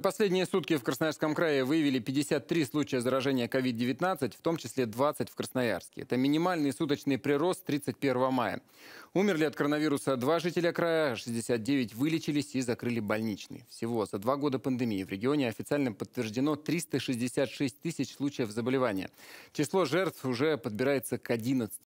За последние сутки в Красноярском крае выявили 53 случая заражения COVID-19, в том числе 20 в Красноярске. Это минимальный суточный прирост 31 мая. Умерли от коронавируса два жителя края, 69 вылечились и закрыли больничный. Всего за два года пандемии в регионе официально подтверждено 366 тысяч случаев заболевания. Число жертв уже подбирается к 11